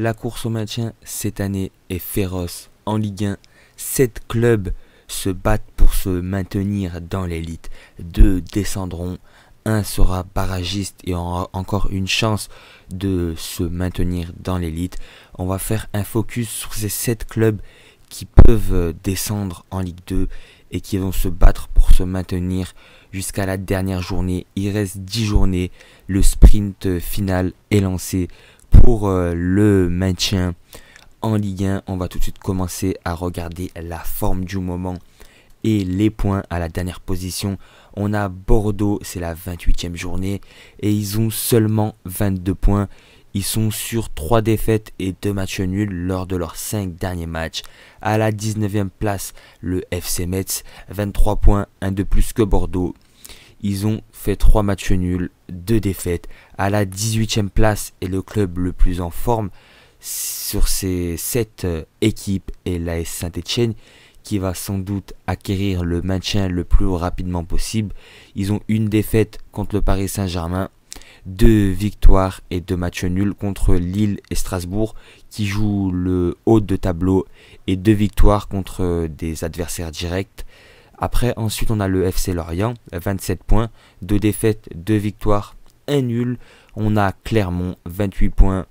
La course au maintien hein, cette année est féroce. En Ligue 1, 7 clubs se battent pour se maintenir dans l'élite. Deux descendront, un sera barragiste et aura encore une chance de se maintenir dans l'élite. On va faire un focus sur ces 7 clubs qui peuvent descendre en Ligue 2 et qui vont se battre pour se maintenir jusqu'à la dernière journée. Il reste 10 journées. Le sprint final est lancé pour euh, le maintien en Ligue 1. On va tout de suite commencer à regarder la forme du moment et les points à la dernière position. On a Bordeaux, c'est la 28e journée et ils ont seulement 22 points. Ils sont sur 3 défaites et 2 matchs nuls lors de leurs 5 derniers matchs. À la 19e place, le FC Metz, 23 points, 1 de plus que Bordeaux. Ils ont fait 3 matchs nuls, 2 défaites. À la 18 ème place est le club le plus en forme sur ces 7 euh, équipes et l'AS Saint-Etienne qui va sans doute acquérir le maintien le plus rapidement possible. Ils ont une défaite contre le Paris Saint-Germain, deux victoires et deux matchs nuls contre Lille et Strasbourg qui jouent le haut de tableau et deux victoires contre euh, des adversaires directs. Après, ensuite, on a le FC Lorient, 27 points, 2 défaites, 2 victoires, 1 nul. On a Clermont, 28 points,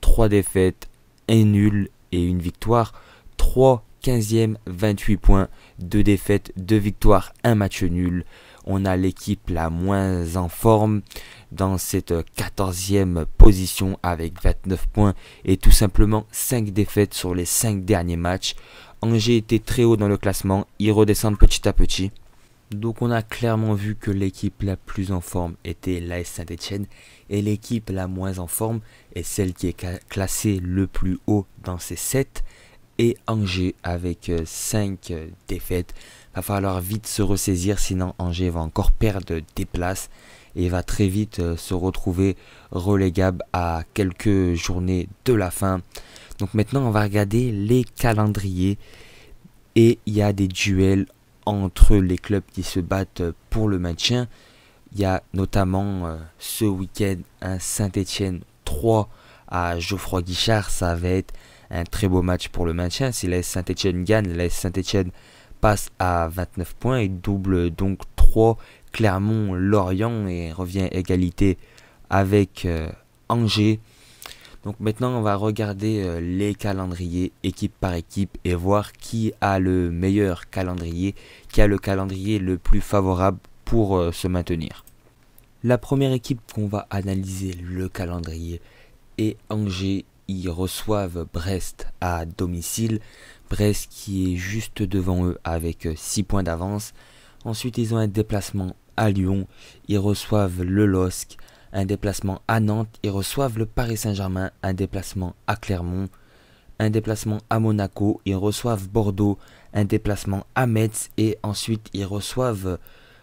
3 défaites, 1 nul et 1 victoire. 3 15e, 28 points, 2 défaites, 2 victoires, 1 match nul. On a l'équipe la moins en forme dans cette 14e position avec 29 points et tout simplement 5 défaites sur les 5 derniers matchs. Angers était très haut dans le classement, ils redescendent petit à petit. Donc on a clairement vu que l'équipe la plus en forme était l'AS Saint-Etienne et l'équipe la moins en forme est celle qui est classée le plus haut dans ces 7 et Angers avec 5 euh, euh, défaites. Va falloir vite se ressaisir sinon Angers va encore perdre des places et va très vite euh, se retrouver relégable à quelques journées de la fin. Donc maintenant, on va regarder les calendriers. Et il y a des duels entre les clubs qui se battent pour le maintien. Il y a notamment euh, ce week-end un Saint-Etienne 3 à Geoffroy Guichard. Ça va être un très beau match pour le maintien. Si la Saint-Etienne gagne, la Saint-Etienne passe à 29 points et double donc 3 Clermont-Lorient et revient égalité avec euh, Angers. Donc maintenant, on va regarder euh, les calendriers équipe par équipe et voir qui a le meilleur calendrier, qui a le calendrier le plus favorable pour euh, se maintenir. La première équipe qu'on va analyser le calendrier est Angers. Ils reçoivent Brest à domicile. Brest qui est juste devant eux avec 6 euh, points d'avance. Ensuite, ils ont un déplacement à Lyon. Ils reçoivent le LOSC un déplacement à Nantes et reçoivent le Paris Saint-Germain, un déplacement à Clermont, un déplacement à Monaco, ils reçoivent Bordeaux, un déplacement à Metz et ensuite ils reçoivent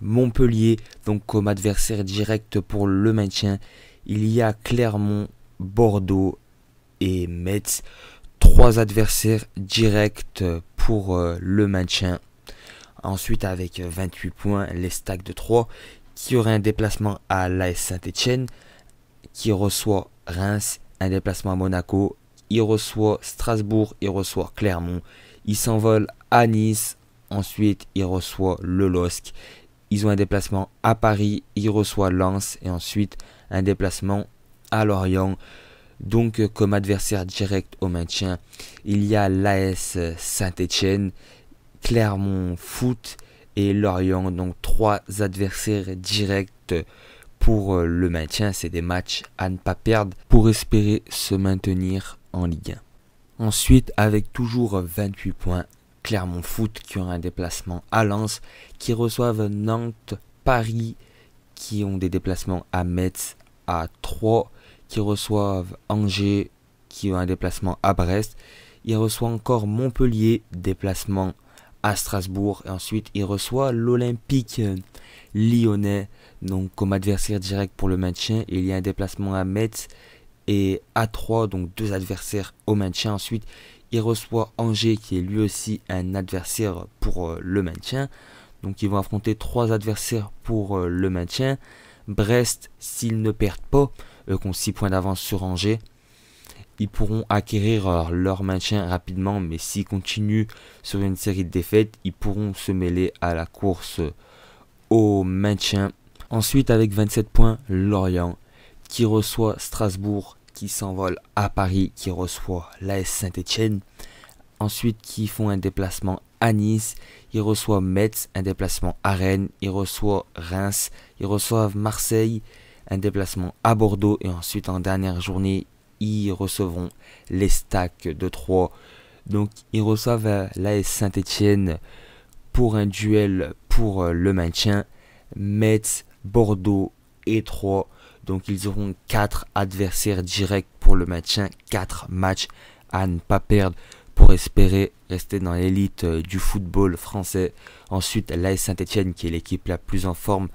Montpellier, donc comme adversaire direct pour le maintien. Il y a Clermont, Bordeaux et Metz, trois adversaires directs pour euh, le maintien. Ensuite, avec 28 points, les stacks de 3, qui aurait un déplacement à l'AS Saint-Etienne, qui reçoit Reims, un déplacement à Monaco, il reçoit Strasbourg, il reçoit Clermont, il s'envole à Nice, ensuite il reçoit le LOSC, ils ont un déplacement à Paris, il reçoit Lens et ensuite un déplacement à Lorient. Donc euh, comme adversaire direct au maintien, il y a l'AS Saint-Etienne, Clermont Foot, et Lorient. Donc trois adversaires directs pour euh, le maintien. C'est des matchs à ne pas perdre pour espérer se maintenir en Ligue 1. Ensuite, avec toujours 28 points, Clermont Foot qui aura un déplacement à Lens, qui reçoivent Nantes, Paris, qui ont des déplacements à Metz, à Troyes, qui reçoivent Angers, qui ont un déplacement à Brest. il reçoit encore Montpellier, déplacement à Strasbourg. Et ensuite, il reçoit l'Olympique lyonnais donc comme adversaire direct pour le maintien. Il y a un déplacement à Metz et à 3, donc deux adversaires au maintien. Ensuite, il reçoit Angers qui est lui aussi un adversaire pour euh, le maintien. Donc ils vont affronter trois adversaires pour euh, le maintien. Brest, s'ils ne perdent pas, euh, ont 6 points d'avance sur Angers ils pourront acquérir euh, leur maintien rapidement, mais s'ils continuent sur une série de défaites, ils pourront se mêler à la course au maintien. Ensuite, avec 27 points, Lorient qui reçoit Strasbourg, qui s'envole à Paris, qui reçoit l'AS Saint-Etienne. Ensuite, qui font un déplacement à Nice, ils reçoivent Metz, un déplacement à Rennes, ils reçoivent Reims, ils reçoivent Marseille, un déplacement à Bordeaux et ensuite en dernière journée ils recevront les stacks de 3. Donc ils reçoivent euh, l'AS Saint-Etienne pour un duel pour euh, le maintien. Metz, Bordeaux et 3. Donc ils auront 4 adversaires directs pour le maintien, 4 matchs à ne pas perdre pour espérer rester dans l'élite euh, du football français. Ensuite, l'AS Saint-Etienne qui est l'équipe la plus en forme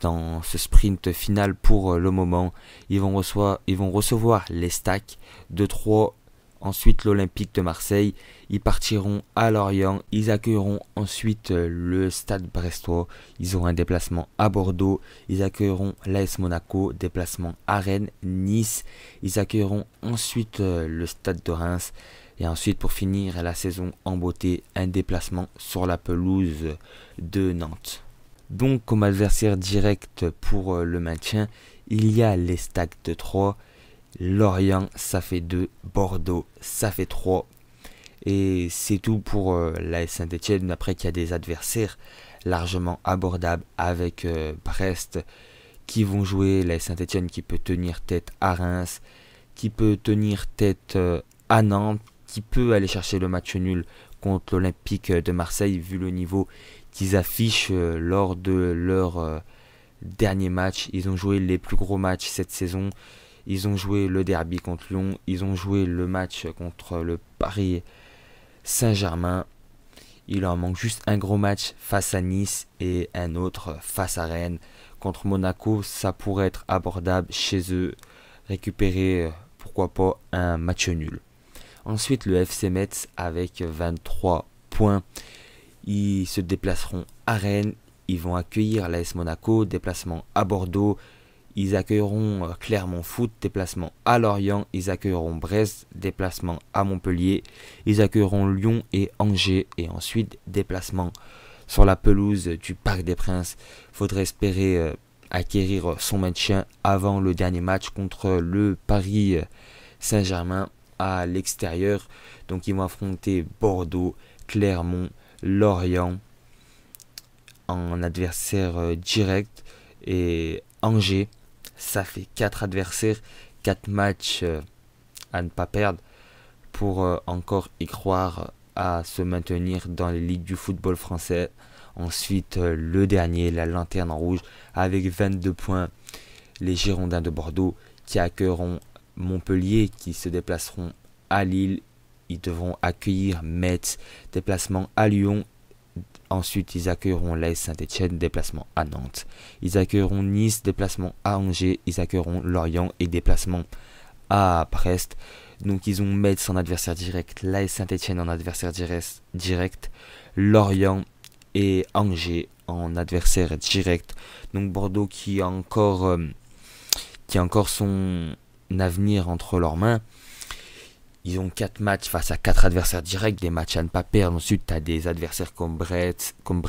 dans ce sprint final pour euh, le moment. Ils vont, ils vont recevoir les stacks de 3, ensuite l'Olympique de Marseille. Ils partiront à Lorient, ils accueilleront ensuite euh, le Stade Brestois. Ils auront un déplacement à Bordeaux, ils accueilleront l'AS Monaco, déplacement à Rennes, Nice. Ils accueilleront ensuite euh, le Stade de Reims. Et ensuite, pour finir la saison en beauté, un déplacement sur la pelouse de Nantes. Donc comme adversaire direct pour euh, le maintien, il y a les stacks de 3. Lorient, ça fait 2. Bordeaux, ça fait 3. Et c'est tout pour euh, la Saint-Etienne. Après qu'il y a des adversaires largement abordables avec euh, Brest qui vont jouer la Saint-Etienne qui peut tenir tête à Reims, qui peut tenir tête à Nantes, qui peut aller chercher le match nul contre l'Olympique de Marseille vu le niveau qu'ils affichent euh, lors de leur euh, dernier match. Ils ont joué les plus gros matchs cette saison. Ils ont joué le derby contre Lyon. Ils ont joué le match contre le Paris Saint-Germain. Il leur manque juste un gros match face à Nice et un autre face à Rennes. Contre Monaco, ça pourrait être abordable chez eux. Récupérer, euh, pourquoi pas, un match nul. Ensuite, le FC Metz avec 23 points. Ils se déplaceront à Rennes, ils vont accueillir l'AS Monaco, déplacement à Bordeaux, ils accueilleront euh, Clermont Foot, déplacement à Lorient, ils accueilleront Brest, déplacement à Montpellier, ils accueilleront Lyon et Angers, et ensuite déplacement sur la pelouse du Parc des Princes. Faudrait espérer euh, acquérir son maintien avant le dernier match contre le Paris Saint-Germain à l'extérieur. Donc ils vont affronter Bordeaux, Clermont, Lorient en adversaire euh, direct et Angers. Ça fait 4 adversaires, 4 matchs euh, à ne pas perdre pour euh, encore y croire à se maintenir dans les ligues du football français. Ensuite, le dernier, la lanterne rouge, avec 22 points, les Girondins de Bordeaux qui accueilleront Montpellier qui se déplaceront à Lille ils devront accueillir Metz, déplacement à Lyon. Ensuite, ils accueilleront l'AS Saint-Etienne, déplacement à Nantes. Ils accueilleront Nice, déplacement à Angers. Ils accueilleront Lorient et déplacement à Brest. Donc ils ont Metz en adversaire direct, l'AS Saint-Etienne en adversaire direct, Lorient et Angers en adversaire direct. Donc Bordeaux qui encore, euh, qui a encore son avenir entre leurs mains ils ont 4 matchs face à 4 adversaires directs, des matchs à ne pas perdre. Ensuite, tu as des adversaires comme Brest, comme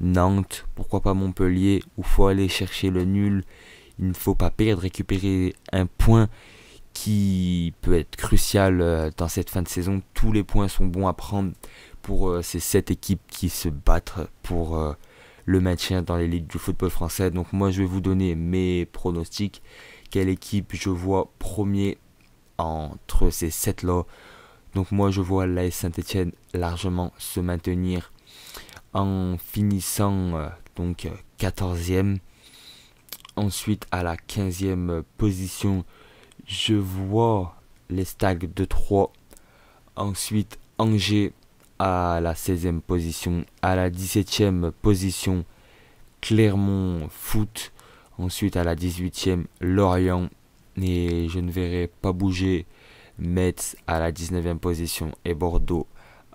Nantes, pourquoi pas Montpellier, où faut aller chercher le nul. Il ne faut pas perdre, récupérer un point qui peut être crucial euh, dans cette fin de saison. Tous les points sont bons à prendre pour euh, ces 7 équipes qui se battent pour euh, le maintien dans l'élite du football français. Donc moi, je vais vous donner mes pronostics. Quelle équipe je vois premier entre ces sept-là. Donc moi je vois l'AS Saint-Etienne largement se maintenir en finissant euh, donc 14e. Ensuite à la 15e position, je vois les stags de 3. Ensuite Angers à la 16e position, à la 17e position Clermont Foot, ensuite à la 18e Lorient et je ne verrai pas bouger Metz à la 19e position et Bordeaux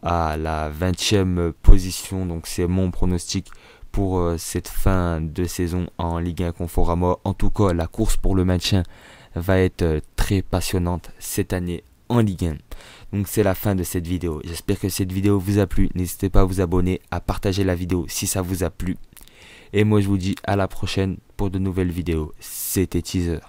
à la 20e position. Donc c'est mon pronostic pour euh, cette fin de saison en Ligue 1 Conforama. En tout cas, la course pour le maintien va être euh, très passionnante cette année en Ligue 1. Donc c'est la fin de cette vidéo. J'espère que cette vidéo vous a plu. N'hésitez pas à vous abonner, à partager la vidéo si ça vous a plu. Et moi je vous dis à la prochaine pour de nouvelles vidéos. C'était Teaser.